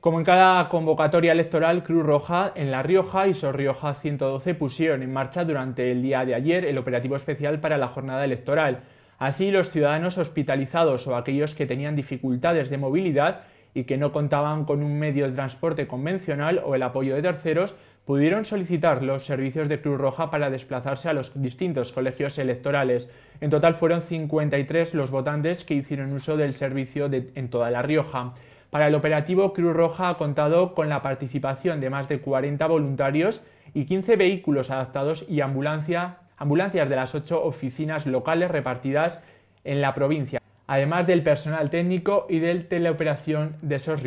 Como en cada convocatoria electoral, Cruz Roja en La Rioja y Sorrioja 112 pusieron en marcha durante el día de ayer el operativo especial para la jornada electoral. Así, los ciudadanos hospitalizados o aquellos que tenían dificultades de movilidad y que no contaban con un medio de transporte convencional o el apoyo de terceros pudieron solicitar los servicios de Cruz Roja para desplazarse a los distintos colegios electorales. En total fueron 53 los votantes que hicieron uso del servicio en toda La Rioja. Para el operativo, Cruz Roja ha contado con la participación de más de 40 voluntarios y 15 vehículos adaptados y ambulancias de las 8 oficinas locales repartidas en la provincia, además del personal técnico y del teleoperación de Sos